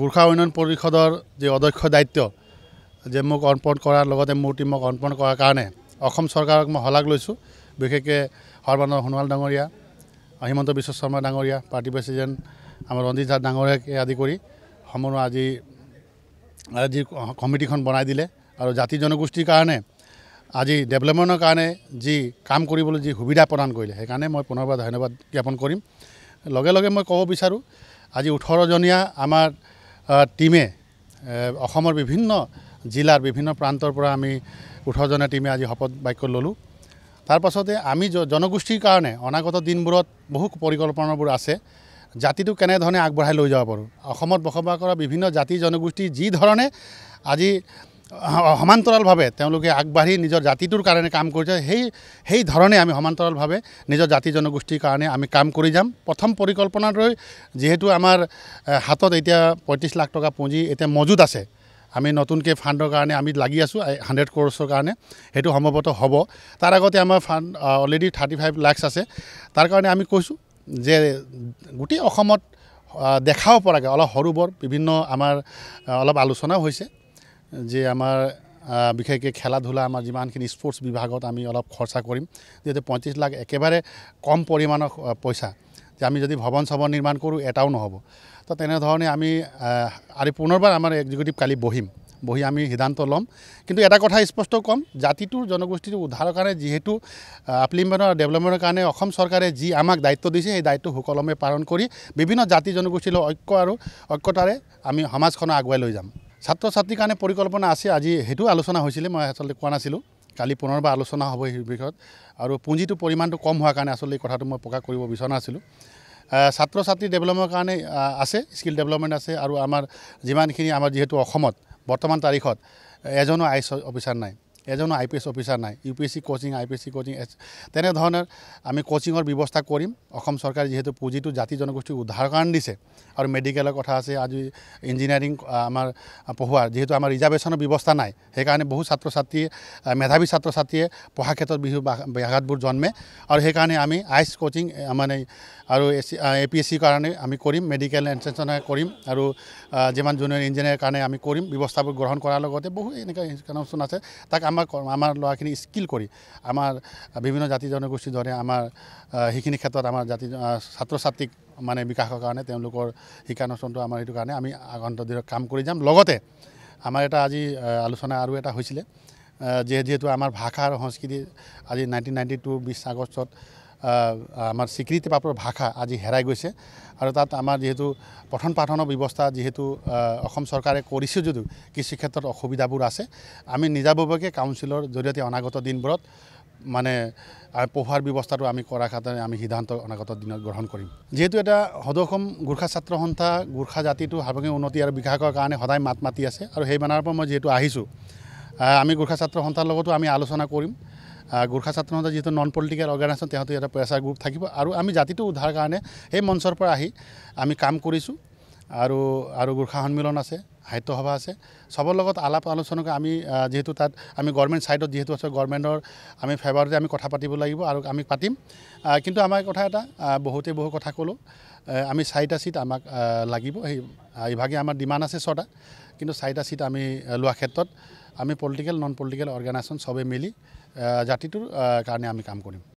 গোৰ্খা উন্নয়ন পৰিষদৰ যি অধ্যক্ষ দায়িত্ব যে মোক অৰ্পণ কৰাৰ লগতে মূৰ অৰ্পণ কৰাৰ কাৰণে অসম চৰকাৰক মই শলাগ লৈছোঁ বিশেষকৈ সৰ্বানন্দ সোণোৱাল ডাঙৰীয়া হিমন্ত বিশ্ব শৰ্মা ডাঙৰীয়া পাৰ্টি প্ৰেসিডেন্ট আমাৰ ৰঞ্জিত ঝা ডাঙৰিয়াকে আদি কৰি সমূহ আজি যি কমিটিখন বনাই দিলে আৰু জাতি জনগোষ্ঠীৰ কাৰণে আজি কাৰণে যি কাম কৰিবলৈ যি সুবিধা প্ৰদান কৰিলে সেইকাৰণে মই পুনৰবাৰ ধন্যবাদ জ্ঞাপন কৰিম লগে লগে মই কব বিচাৰোঁ আজি ওঠৰজনীয়া আমাৰ টিমে অসমৰ বিভিন্ন জিলাৰ বিভিন্ন প্ৰান্তৰ পৰা আমি ওঠৰজনীয়া টিমে আজি শপত বাক্য ল'লোঁ তাৰ পাছতে আমি জনগোষ্ঠীৰ কাৰণে অনাগত দিনবোৰত বহু পৰিকল্পনাবোৰ আছে জাতিটো কেনেধৰণে আগবঢ়াই লৈ যাব পাৰোঁ অসমত বসবাস কৰা বিভিন্ন জাতি জনগোষ্ঠী যিধৰণে আজি সমান্তৰালভাৱে তেওঁলোকে আগবাঢ়ি নিজৰ জাতিটোৰ কাৰণে কাম কৰিছে সেই সেই ধৰণে আমি সমান্তৰালভাৱে নিজৰ জাতি জনগোষ্ঠীৰ কাৰণে আমি কাম কৰি যাম প্ৰথম পৰিকল্পনাটোৱে যিহেতু আমাৰ হাতত এতিয়া পঁয়ত্ৰিছ লাখ টকা পুঁজি এতিয়া মজুত আছে আমি নতুনকৈ ফাণ্ডৰ কাৰণে আমি লাগি আছোঁ হাণ্ড্ৰেড ক্ৰ'ৰ্ছৰ কাৰণে সেইটো সম্ভৱতঃ হ'ব তাৰ আগতে আমাৰ fund already thirty five lakhs আছে তাৰ কাৰণে আমি কৈছোঁ যে গোটেই অসমত দেখাব পৰাকৈ অলপ সৰু বৰ বিভিন্ন আমাৰ অলপ আলোচনাও হৈছে যে আমাৰ বিশেষকৈ খেলা ধূলা আমাৰ যিমানখিনি স্পৰ্টছ বিভাগত আমি অলপ খৰচা কৰিম যিহেতু পঁয়ত্ৰিছ লাখ একেবাৰে কম পৰিমাণৰ পইচা যে আমি যদি ভৱন চৱন নিৰ্মাণ কৰোঁ এটাও নহ'ব তো তেনেধৰণে আমি আৰু পুনৰবাৰ আমাৰ এক্সিকিউটিভ কালি বহিম বহি আমি সিদ্ধান্ত ল'ম কিন্তু এটা কথা স্পষ্ট ক'ম জাতিটোৰ জনগোষ্ঠীটো উদ্ধাৰৰ কাৰণে যিহেতু আপ্লিমেণ্টৰ ডেভেলপমেণ্টৰ কাৰণে অসম চৰকাৰে যি আমাক দায়িত্ব দিছে সেই দায়িত্ব সুকলমে পালন কৰি বিভিন্ন জাতি জনগোষ্ঠীলৈ ঐক্য আৰু ঐক্যতাৰে আমি সমাজখনক আগুৱাই লৈ যাম ছাত্ৰ ছাত্ৰীৰ কাৰণে পৰিকল্পনা আছে আজি সেইটো আলোচনা হৈছিলে মই আচলতে কোৱা নাছিলোঁ কালি পুনৰবাৰ আলোচনা হ'ব সেই বিষয়ত আৰু পুঁজিটো পৰিমাণটো কম হোৱাৰ কাৰণে আচলতে এই কথাটো মই প্ৰকাশ কৰিব বিচৰা নাছিলোঁ ছাত্ৰ ছাত্ৰী ডেভেলপমেণ্টৰ কাৰণে আছে স্কিল ডেভেলপমেণ্ট আছে আৰু আমাৰ যিমানখিনি আমাৰ যিহেতু অসমত বৰ্তমান তাৰিখত এজনো আই এছ অফিচাৰ নাই এজনো আই পি এছ অফিচাৰ নাই U P S C coaching I P S C coaching তেনেধৰণে আমি কোচিঙৰ ব্যৱস্থা কৰিম অসম চৰকাৰে যিহেতু পুঁজিটো জাতি জনগোষ্ঠীৰ উদ্ধাৰ কাৰণ দিছে আৰু মেডিকেলৰ কথা আছে আজি ইঞ্জিনিয়াৰিং আমাৰ পঢ়োৱাৰ যিহেতু আমাৰ ৰিজাৰ্ভেশ্যনৰ ব্যৱস্থা নাই সেইকাৰণে বহু ছাত্ৰ ছাত্ৰীয়ে মেধাৱী ছাত্ৰ ছাত্ৰীয়ে পঢ়া ক্ষেত্ৰত বিহু ব্যাঘাতবোৰ জন্মে আৰু সেইকাৰণে আমি আইচ কোচিং মানে আৰু A C A P S চিৰ কাৰণে আমি কৰিম মেডিকেল এনচেনচনে কৰিম আৰু যিমান জুনিয়ৰ ইঞ্জিনিয়াৰৰ কাৰণে আমি কৰিম ব্যৱস্থাবোৰ গ্ৰহণ কৰাৰ লগতে বহু এনেকুৱা ইনষ্টিটিউচন আছে তাক আমাৰ আমাক আমাৰ ল'ৰাখিনি স্কিল কৰি আমাৰ বিভিন্ন জাতি জনগোষ্ঠীৰ দৰে আমাৰ সেইখিনি ক্ষেত্ৰত আমাৰ জাতি ছাত্ৰ ছাত্ৰীক মানে বিকাশৰ কাৰণে তেওঁলোকৰ শিক্ষানুষ্ঠানটো আমাৰ সেইটো কাৰণে আমি আগন্ত দিনত কাম কৰি যাম লগতে আমাৰ এটা আজি আলোচনা আৰু এটা হৈছিলে যিহেতু আমাৰ ভাষা আৰু সংস্কৃতি আজি নাইণ্টিন নাইণ্টি টু বিছ আগষ্টত আমাৰ স্বীকৃতি প্ৰাপ্ত ভাষা আজি হেৰাই গৈছে আৰু তাত আমাৰ যিহেতু পঠন পাঠনৰ ব্যৱস্থা যিহেতু অসম চৰকাৰে কৰিছে যদিও কৃষি ক্ষেত্ৰত অসুবিধাবোৰ আছে আমি নিজাববীয়াকৈ কাউঞ্চিলৰ জৰিয়তে অনাগত দিনবোৰত মানে পঢ়োৱাৰ ব্যৱস্থাটো আমি কৰাৰ কাৰণে আমি সিদ্ধান্ত অনাগত দিনত গ্ৰহণ কৰিম যিহেতু এটা সদৌ অসম গোৰ্খা ছাত্ৰ সন্থা গোৰ্খা জাতিটো সাৰ্বজনীন উন্নতি আৰু বিকাশৰ কাৰণে সদায় মাত মাতি আছে আৰু সেই মানাৰ পৰা মই যিহেতু আহিছোঁ আমি গোৰ্খা ছাত্ৰ সন্থাৰ লগতো আমি আলোচনা কৰিম গোৰ্খা ছাত্ৰসন্থাৰ যিটো নন পলিটিকেল অৰ্গেনাইজেশ্যন তেওঁ এটা প্ৰেচাৰ গ্ৰুপ থাকিব আৰু আমি জাতিটো উদ্ধাৰ কাৰণে সেই মঞ্চৰ পৰা আহি আমি কাম কৰিছোঁ আৰু আৰু গোৰ্খা সন্মিলন আছে সাহিত্য সভা আছে চবৰ লগত আলাপ আলোচনাকৈ আমি যিহেতু তাত আমি গভৰ্ণমেণ্ট ছাইডত যিহেতু আছে গভৰ্ণমেণ্টৰ আমি ফেভাৰতে আমি কথা পাতিব লাগিব আৰু আমি পাতিম কিন্তু আমাৰ কথা এটা বহুতে বহু কথা ক'লোঁ আমি চাৰিটা ছিট আমাক লাগিব সেই ইভাগে আমাৰ ডিমাণ্ড আছে ছটা কিন্তু চাৰিটা ছিট আমি লোৱাৰ ক্ষেত্ৰত আমি পলিটিকেল নন পলিটিকেল অৰ্গেনাইজেশ্যন চবে মিলি জাতিটোৰ কাৰণে আমি কাম কৰিম